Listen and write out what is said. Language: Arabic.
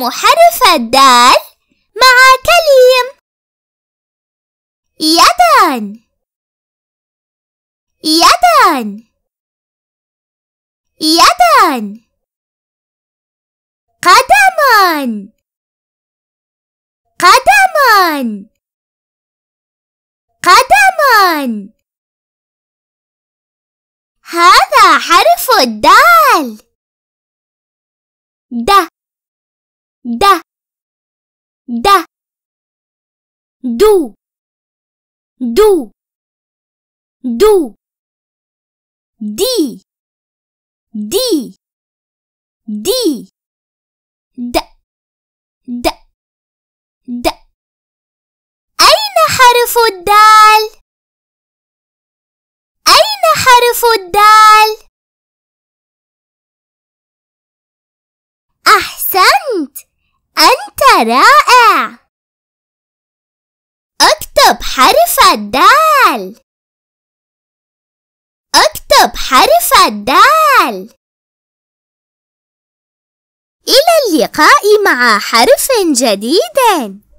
نتعلم حرف الدال مع كليم يدان يدا يدا قدما قدما قدما هذا حرف الدال د د د دو دو دو دي دي دي د د د أين حرف الدال؟ أين حرف الدال؟ أحسن أنت رائع اكتب حرف الدال اكتب حرف الدال إلى اللقاء مع حرف جديد